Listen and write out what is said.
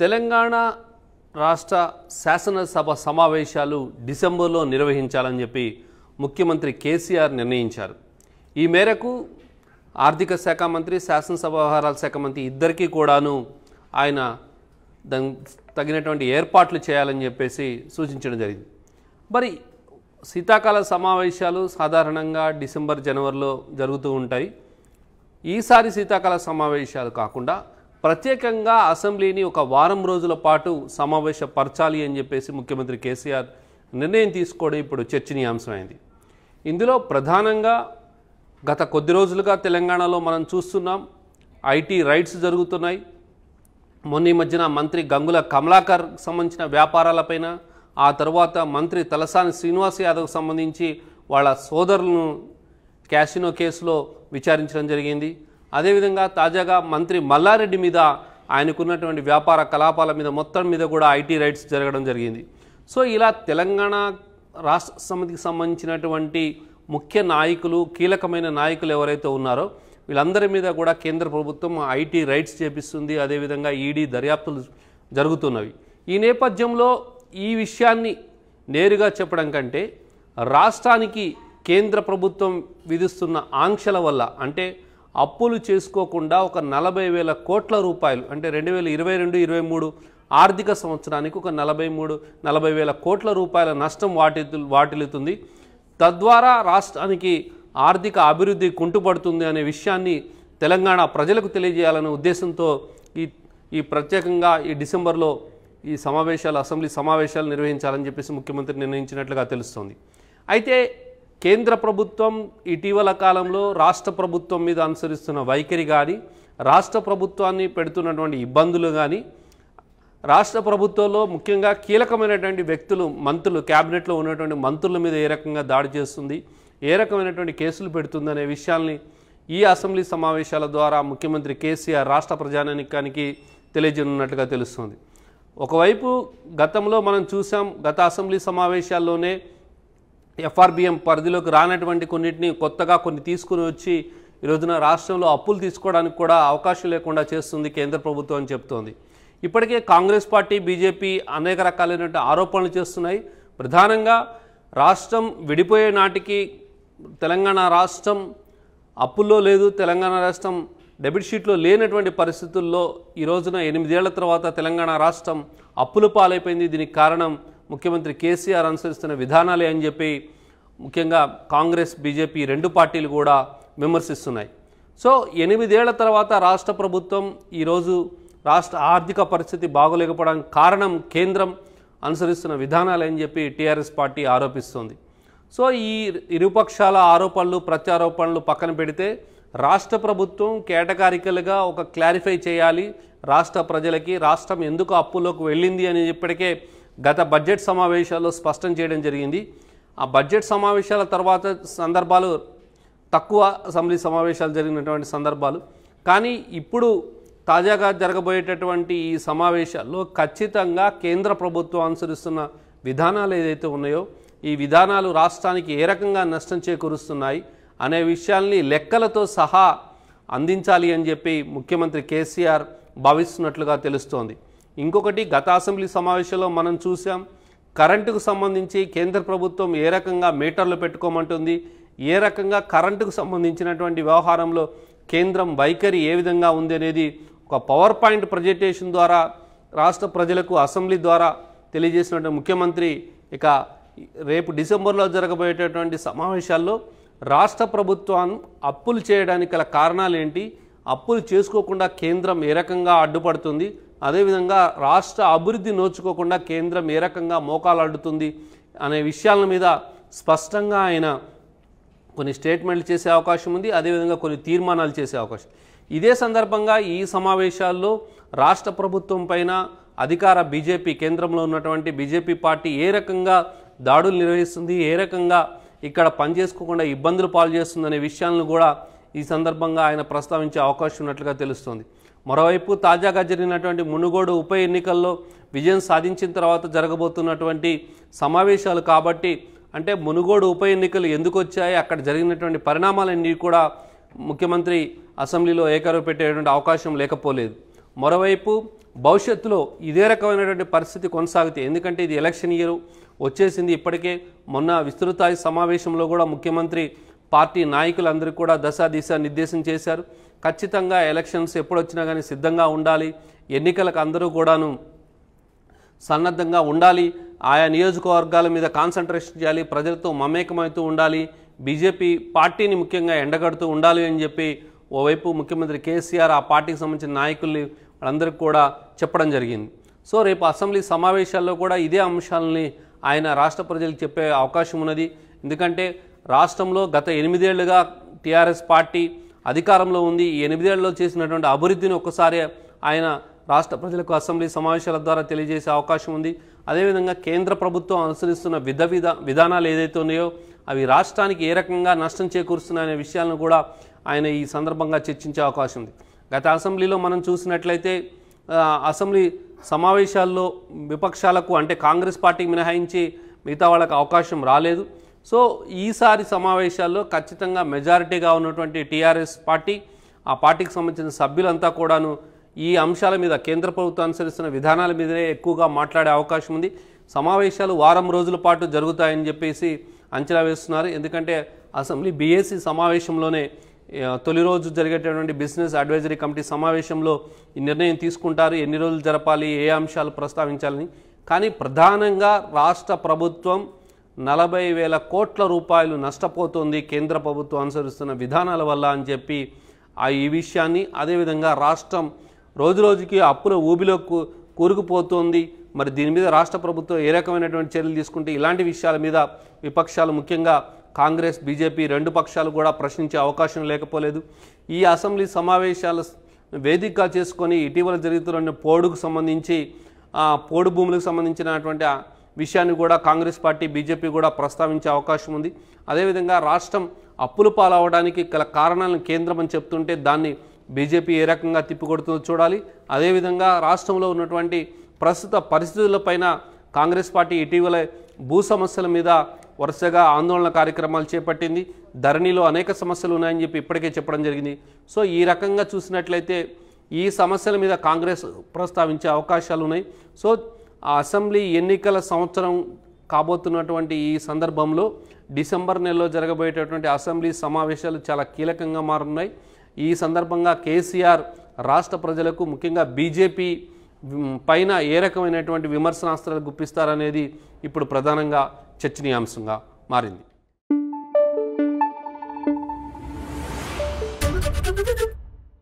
తెలంగాణ రాష్ట్ర శాసనసభ సమావేశాలు డిసెంబర్లో నిర్వహించాలని చెప్పి ముఖ్యమంత్రి కేసీఆర్ నిర్ణయించారు ఈ మేరకు ఆర్థిక శాఖ మంత్రి శాసనసభ వ్యవహారాల శాఖ మంత్రి ఇద్దరికీ కూడాను ఆయన తగినటువంటి ఏర్పాట్లు చేయాలని చెప్పేసి సూచించడం జరిగింది మరి శీతాకాల సమావేశాలు సాధారణంగా డిసెంబర్ జనవరిలో జరుగుతూ ఉంటాయి ఈసారి శీతాకాల సమావేశాలు కాకుండా ప్రత్యేకంగా అసెంబ్లీని ఒక వారం రోజుల పాటు సమావేశపరచాలి అని చెప్పేసి ముఖ్యమంత్రి కేసీఆర్ నిర్ణయం తీసుకోవడం ఇప్పుడు చర్చనీయాంశమైంది ఇందులో ప్రధానంగా గత కొద్ది రోజులుగా తెలంగాణలో మనం చూస్తున్నాం ఐటీ రైట్స్ జరుగుతున్నాయి మొన్న మధ్యన మంత్రి గంగుల కమలాకర్ సంబంధించిన వ్యాపారాలపైన ఆ తర్వాత మంత్రి తలసాని శ్రీనివాస్ యాదవ్ సంబంధించి వాళ్ళ సోదరులను క్యాసినో కేసులో విచారించడం జరిగింది అదేవిధంగా తాజాగా మంత్రి మల్లారెడ్డి మీద ఆయనకున్నటువంటి వ్యాపార కలాపాల మీద మొత్తం మీద కూడా ఐటీ రైట్స్ జరగడం జరిగింది సో ఇలా తెలంగాణ రాష్ట్ర సమితికి సంబంధించినటువంటి ముఖ్య నాయకులు కీలకమైన నాయకులు ఎవరైతే ఉన్నారో వీళ్ళందరి మీద కూడా కేంద్ర ప్రభుత్వం ఐటీ రైట్స్ చేపిస్తుంది అదేవిధంగా ఈడీ దర్యాప్తులు జరుగుతున్నవి ఈ నేపథ్యంలో ఈ విషయాన్ని నేరుగా చెప్పడం కంటే రాష్ట్రానికి కేంద్ర ప్రభుత్వం విధిస్తున్న ఆంక్షల వల్ల అంటే అప్పులు చేసుకోకుండా ఒక నలభై వేల కోట్ల రూపాయలు అంటే రెండు వేల ఇరవై రెండు ఇరవై మూడు ఆర్థిక సంవత్సరానికి ఒక నలభై మూడు నలభై వేల కోట్ల రూపాయల నష్టం వాటి వాటిల్లుతుంది తద్వారా రాష్ట్రానికి ఆర్థిక అభివృద్ధి కుంటుపడుతుంది అనే విషయాన్ని తెలంగాణ ప్రజలకు తెలియజేయాలనే ఉద్దేశంతో ఈ ఈ ప్రత్యేకంగా ఈ డిసెంబర్లో ఈ సమావేశాలు అసెంబ్లీ సమావేశాలు నిర్వహించాలని చెప్పేసి ముఖ్యమంత్రి నిర్ణయించినట్లుగా తెలుస్తోంది అయితే కేంద్ర ప్రభుత్వం ఇటీవల కాలంలో రాష్ట్ర ప్రభుత్వం మీద అనుసరిస్తున్న వైఖరి కానీ రాష్ట్ర ప్రభుత్వాన్ని పెడుతున్నటువంటి ఇబ్బందులు కానీ రాష్ట్ర ప్రభుత్వంలో ముఖ్యంగా కీలకమైనటువంటి వ్యక్తులు మంత్రులు క్యాబినెట్లో ఉన్నటువంటి మంత్రుల మీద ఏ రకంగా దాడి చేస్తుంది ఏ రకమైనటువంటి కేసులు పెడుతుందనే విషయాల్ని ఈ అసెంబ్లీ సమావేశాల ద్వారా ముఖ్యమంత్రి కేసీఆర్ రాష్ట్ర ప్రజానికానికి తెలియజేయనున్నట్లుగా తెలుస్తుంది ఒకవైపు గతంలో మనం చూసాం గత అసెంబ్లీ సమావేశాల్లోనే ఎఫ్ఆర్బిఎం పరిధిలోకి రానటువంటి కొన్నిటిని కొత్తగా కొన్ని తీసుకుని వచ్చి ఈ రోజున రాష్ట్రంలో అప్పులు తీసుకోవడానికి కూడా అవకాశం లేకుండా చేస్తుంది కేంద్ర ప్రభుత్వం అని చెప్తోంది ఇప్పటికే కాంగ్రెస్ పార్టీ బీజేపీ అనేక రకాలైనటువంటి ఆరోపణలు చేస్తున్నాయి ప్రధానంగా రాష్ట్రం విడిపోయే నాటికి తెలంగాణ రాష్ట్రం అప్పుల్లో లేదు తెలంగాణ రాష్ట్రం డెబిట్ షీట్లో లేనటువంటి పరిస్థితుల్లో ఈ రోజున ఎనిమిదేళ్ల తర్వాత తెలంగాణ రాష్ట్రం అప్పుల పాలైపోయింది దీనికి కారణం ముఖ్యమంత్రి కేసీఆర్ అనుసరిస్తున్న విధానాలే అని చెప్పి ముఖ్యంగా కాంగ్రెస్ బీజేపీ రెండు పార్టీలు కూడా విమర్శిస్తున్నాయి సో ఎనిమిదేళ్ల తర్వాత రాష్ట్ర ప్రభుత్వం ఈరోజు రాష్ట్ర ఆర్థిక పరిస్థితి బాగోలేకపోవడానికి కారణం కేంద్రం అనుసరిస్తున్న అని చెప్పి టీఆర్ఎస్ పార్టీ ఆరోపిస్తోంది సో ఈ ఇరుపక్షాల ఆరోపణలు ప్రత్యారోపణలు పక్కన పెడితే రాష్ట్ర ప్రభుత్వం కేటకారికలుగా ఒక క్లారిఫై చేయాలి రాష్ట్ర ప్రజలకి రాష్ట్రం ఎందుకు అప్పులోకి వెళ్ళింది అని ఇప్పటికే గత బడ్జెట్ సమావేశాల్లో స్పష్టం చేయడం జరిగింది ఆ బడ్జెట్ సమావేశాల తర్వాత సందర్భాలు తక్కువ అసెంబ్లీ సమావేశాలు జరిగినటువంటి సందర్భాలు కానీ ఇప్పుడు తాజాగా జరగబోయేటటువంటి ఈ సమావేశాల్లో ఖచ్చితంగా కేంద్ర ప్రభుత్వం అనుసరిస్తున్న విధానాలు ఏదైతే ఉన్నాయో ఈ విధానాలు రాష్ట్రానికి ఏ రకంగా నష్టం చేకూరుస్తున్నాయి అనే విషయాల్ని లెక్కలతో సహా అందించాలి అని చెప్పి ముఖ్యమంత్రి కేసీఆర్ భావిస్తున్నట్లుగా తెలుస్తోంది ఇంకొకటి గత అసెంబ్లీ సమావేశంలో మనం చూసాం కరెంటుకు సంబంధించి కేంద్ర ప్రభుత్వం ఏ రకంగా మీటర్లు పెట్టుకోమంటుంది ఏ రకంగా కరెంటుకు సంబంధించినటువంటి వ్యవహారంలో కేంద్రం వైఖరి ఏ విధంగా ఉంది అనేది ఒక పవర్ పాయింట్ ప్రజెంటేషన్ ద్వారా రాష్ట్ర ప్రజలకు అసెంబ్లీ ద్వారా తెలియజేసినటువంటి ముఖ్యమంత్రి ఇక రేపు డిసెంబర్లో జరగబోయేటటువంటి సమావేశాల్లో రాష్ట్ర ప్రభుత్వం అప్పులు చేయడానికి గల కారణాలేంటి అప్పులు చేసుకోకుండా కేంద్రం ఏ రకంగా అడ్డుపడుతుంది అదేవిధంగా రాష్ట్ర అభివృద్ధి నోచుకోకుండా కేంద్రం ఏ రకంగా మోకాలాడుతుంది అనే విషయాల మీద స్పష్టంగా ఆయన కొన్ని స్టేట్మెంట్లు చేసే అవకాశం ఉంది అదేవిధంగా కొన్ని తీర్మానాలు చేసే అవకాశం ఇదే సందర్భంగా ఈ సమావేశాల్లో రాష్ట్ర ప్రభుత్వం పైన అధికార బీజేపీ కేంద్రంలో ఉన్నటువంటి బీజేపీ పార్టీ ఏ రకంగా దాడులు నిర్వహిస్తుంది ఏ రకంగా ఇక్కడ పనిచేసుకోకుండా ఇబ్బందులు పాలు చేస్తుందనే విషయాలను కూడా ఈ సందర్భంగా ఆయన ప్రస్తావించే అవకాశం ఉన్నట్లుగా తెలుస్తుంది మరోవైపు తాజాగా జరిగినటువంటి మునుగోడు ఉప ఎన్నికల్లో విజయం సాధించిన తర్వాత జరగబోతున్నటువంటి సమావేశాలు కాబట్టి అంటే మునుగోడు ఉప ఎన్నికలు ఎందుకు వచ్చాయి అక్కడ జరిగినటువంటి పరిణామాలన్నీ కూడా ముఖ్యమంత్రి అసెంబ్లీలో ఏకరువు పెట్టేటువంటి అవకాశం లేకపోలేదు మరోవైపు భవిష్యత్తులో ఇదే రకమైనటువంటి పరిస్థితి కొనసాగుతాయి ఎందుకంటే ఇది ఎలక్షన్ ఇయర్ వచ్చేసింది ఇప్పటికే మొన్న విస్తృత సమావేశంలో కూడా ముఖ్యమంత్రి పార్టీ నాయకులందరికీ కూడా దశ దిశ నిర్దేశం చేశారు ఖచ్చితంగా ఎలక్షన్స్ ఎప్పుడొచ్చినా కానీ సిద్ధంగా ఉండాలి ఎన్నికలకు అందరూ కూడాను సన్నద్ధంగా ఉండాలి ఆయా నియోజకవర్గాల మీద కాన్సన్ట్రేషన్ చేయాలి ప్రజలతో మమేకమవుతూ ఉండాలి బీజేపీ పార్టీని ముఖ్యంగా ఎండగడుతూ ఉండాలి అని చెప్పి ఓవైపు ముఖ్యమంత్రి కేసీఆర్ ఆ పార్టీకి సంబంధించిన నాయకుల్ని వాళ్ళందరికీ కూడా చెప్పడం జరిగింది సో రేపు అసెంబ్లీ సమావేశాల్లో కూడా ఇదే అంశాలని ఆయన రాష్ట్ర ప్రజలకు చెప్పే అవకాశం ఉన్నది ఎందుకంటే రాష్ట్రంలో గత ఎనిమిదేళ్లుగా టీఆర్ఎస్ పార్టీ అధికారంలో ఉంది ఈ ఎనిమిదేళ్లలో చేసినటువంటి అభివృద్ధిని ఒక్కసారి ఆయన రాష్ట్ర ప్రజలకు అసెంబ్లీ సమావేశాల ద్వారా తెలియజేసే అవకాశం ఉంది అదేవిధంగా కేంద్ర ప్రభుత్వం అనుసరిస్తున్న విధ విధ విధానాలు ఏదైతే ఉన్నాయో అవి రాష్ట్రానికి ఏ రకంగా నష్టం చేకూరుస్తున్నాయనే విషయాలను కూడా ఆయన ఈ సందర్భంగా చర్చించే అవకాశం ఉంది గత అసెంబ్లీలో మనం చూసినట్లయితే అసెంబ్లీ సమావేశాల్లో విపక్షాలకు అంటే కాంగ్రెస్ పార్టీకి మినహాయించి మిగతా వాళ్ళకు అవకాశం రాలేదు సో ఈసారి సమావేశాల్లో ఖచ్చితంగా మెజారిటీగా ఉన్నటువంటి టీఆర్ఎస్ పార్టీ ఆ పార్టీకి సంబంధించిన సభ్యులంతా కూడాను ఈ అంశాల మీద కేంద్ర ప్రభుత్వం అనుసరిస్తున్న విధానాల మీదనే ఎక్కువగా మాట్లాడే అవకాశం ఉంది సమావేశాలు వారం రోజుల పాటు జరుగుతాయని చెప్పేసి అంచనా వేస్తున్నారు ఎందుకంటే అసెంబ్లీ బీఏసీ సమావేశంలోనే తొలి రోజు జరిగేటటువంటి బిజినెస్ అడ్వైజరీ కమిటీ సమావేశంలో ఈ నిర్ణయం తీసుకుంటారు ఎన్ని రోజులు జరపాలి ఏ అంశాలు ప్రస్తావించాలని కానీ ప్రధానంగా రాష్ట్ర ప్రభుత్వం నలభై వేల కోట్ల రూపాయలు నష్టపోతోంది కేంద్ర ప్రభుత్వం అనుసరిస్తున్న విధానాల వల్ల అని చెప్పి ఆ ఈ విషయాన్ని అదేవిధంగా రాష్ట్రం రోజురోజుకి అప్పుల ఊబిలో కూరుకుపోతోంది మరి దీని మీద రాష్ట్ర ప్రభుత్వం ఏ రకమైనటువంటి చర్యలు తీసుకుంటే ఇలాంటి విషయాల మీద విపక్షాలు ముఖ్యంగా కాంగ్రెస్ బీజేపీ రెండు పక్షాలు కూడా ప్రశ్నించే అవకాశం లేకపోలేదు ఈ అసెంబ్లీ సమావేశాల వేదికగా చేసుకొని ఇటీవల జరుగుతున్న పోడుకు సంబంధించి పోడు భూములకు సంబంధించినటువంటి విషయాన్ని కూడా కాంగ్రెస్ పార్టీ బీజేపీ కూడా ప్రస్తావించే అవకాశం ఉంది అదేవిధంగా రాష్ట్రం అప్పులు పాలవడానికి గల కారణాలను కేంద్రం అని చెప్తుంటే దాన్ని బీజేపీ ఏ రకంగా తిప్పికొడుతుందో చూడాలి అదేవిధంగా రాష్ట్రంలో ఉన్నటువంటి ప్రస్తుత పరిస్థితులపైన కాంగ్రెస్ పార్టీ ఇటీవల భూ సమస్యల మీద వరుసగా ఆందోళన కార్యక్రమాలు చేపట్టింది ధరణిలో అనేక సమస్యలు ఉన్నాయని చెప్పి ఇప్పటికే చెప్పడం జరిగింది సో ఈ రకంగా చూసినట్లయితే ఈ సమస్యల మీద కాంగ్రెస్ ప్రస్తావించే అవకాశాలు ఉన్నాయి సో ఆ అసెంబ్లీ ఎన్నికల సంవత్సరం కాబోతున్నటువంటి ఈ సందర్భంలో డిసెంబర్ నెలలో జరగబోయేటటువంటి అసెంబ్లీ సమావేశాలు చాలా కీలకంగా మారున్నాయి ఈ సందర్భంగా కేసీఆర్ రాష్ట్ర ప్రజలకు ముఖ్యంగా బీజేపీ పైన ఏ రకమైనటువంటి విమర్శనాస్త్రాలు గుప్పిస్తారనేది ఇప్పుడు ప్రధానంగా చర్చనీయాంశంగా మారింది